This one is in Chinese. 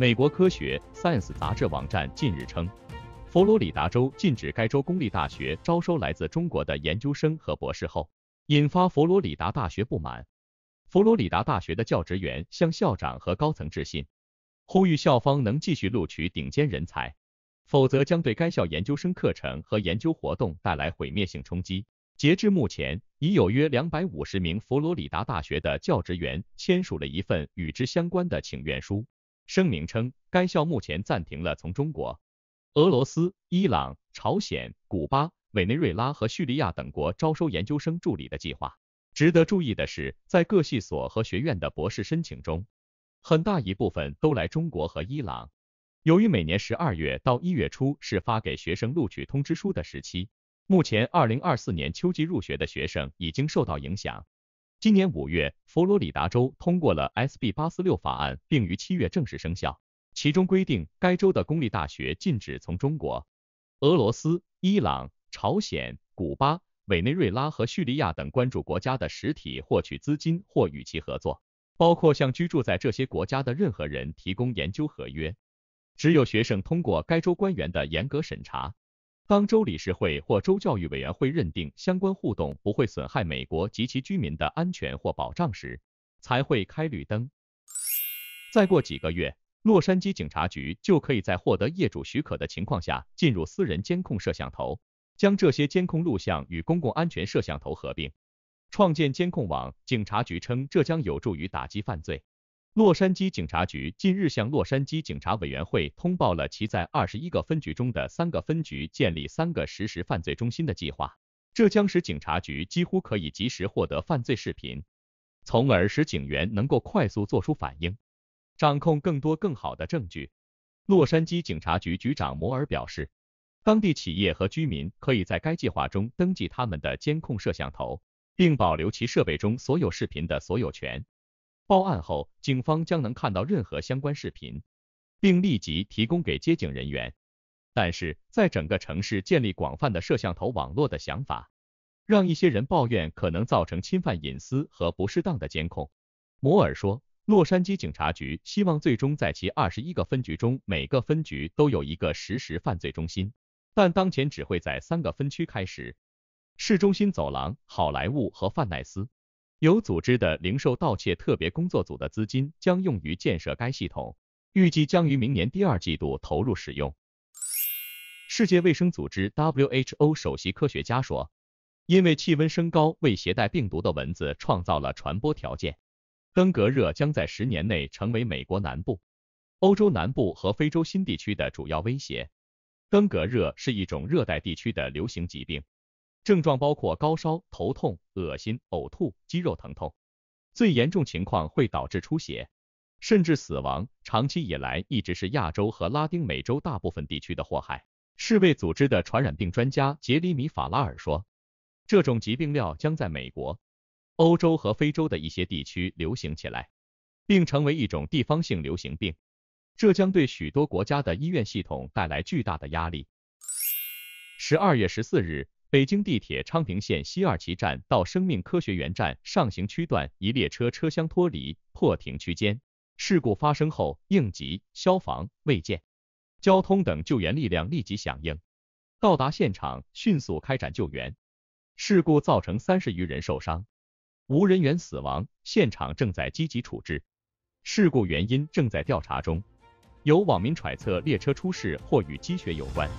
美国科学 Science 杂志网站近日称，佛罗里达州禁止该州公立大学招收来自中国的研究生和博士后，引发佛罗里达大学不满。佛罗里达大学的教职员向校长和高层致信，呼吁校方能继续录取顶尖人才，否则将对该校研究生课程和研究活动带来毁灭性冲击。截至目前，已有约两百五十名佛罗里达大学的教职员签署了一份与之相关的请愿书。声明称，该校目前暂停了从中国、俄罗斯、伊朗、朝鲜、古巴、委内瑞拉和叙利亚等国招收研究生助理的计划。值得注意的是，在各系所和学院的博士申请中，很大一部分都来中国和伊朗。由于每年十二月到一月初是发给学生录取通知书的时期，目前二零二四年秋季入学的学生已经受到影响。今年五月，佛罗里达州通过了 SB 八四六法案，并于七月正式生效。其中规定，该州的公立大学禁止从中国、俄罗斯、伊朗、朝鲜、古巴、委内瑞拉和叙利亚等关注国家的实体获取资金或与其合作，包括向居住在这些国家的任何人提供研究合约。只有学生通过该州官员的严格审查。当州理事会或州教育委员会认定相关互动不会损害美国及其居民的安全或保障时，才会开绿灯。再过几个月，洛杉矶警察局就可以在获得业主许可的情况下进入私人监控摄像头，将这些监控录像与公共安全摄像头合并，创建监控网。警察局称，这将有助于打击犯罪。洛杉矶警察局近日向洛杉矶警察委员会通报了其在二十一个分局中的三个分局建立三个实时犯罪中心的计划。这将使警察局几乎可以及时获得犯罪视频，从而使警员能够快速做出反应，掌控更多更好的证据。洛杉矶警察局局长摩尔表示，当地企业和居民可以在该计划中登记他们的监控摄像头，并保留其设备中所有视频的所有权。报案后，警方将能看到任何相关视频，并立即提供给接警人员。但是，在整个城市建立广泛的摄像头网络的想法，让一些人抱怨可能造成侵犯隐私和不适当的监控。摩尔说，洛杉矶警察局希望最终在其二十一个分局中，每个分局都有一个实时犯罪中心，但当前只会在三个分区开始：市中心走廊、好莱坞和范奈斯。有组织的零售盗窃特别工作组的资金将用于建设该系统，预计将于明年第二季度投入使用。世界卫生组织 （WHO） 首席科学家说，因为气温升高为携带病毒的蚊子创造了传播条件，登革热将在十年内成为美国南部、欧洲南部和非洲新地区的主要威胁。登革热是一种热带地区的流行疾病。症状包括高烧、头痛、恶心、呕吐、肌肉疼痛，最严重情况会导致出血，甚至死亡。长期以来，一直是亚洲和拉丁美洲大部分地区的祸害。世卫组织的传染病专家杰里米法拉尔说，这种疾病料将在美国、欧洲和非洲的一些地区流行起来，并成为一种地方性流行病，这将对许多国家的医院系统带来巨大的压力。十二月十四日。北京地铁昌平线西二旗站到生命科学园站上行区段一列车车厢脱离，破停区间。事故发生后，应急、消防、卫健、交通等救援力量立即响应，到达现场，迅速开展救援。事故造成三十余人受伤，无人员死亡，现场正在积极处置。事故原因正在调查中。有网民揣测，列车出事或与积雪有关。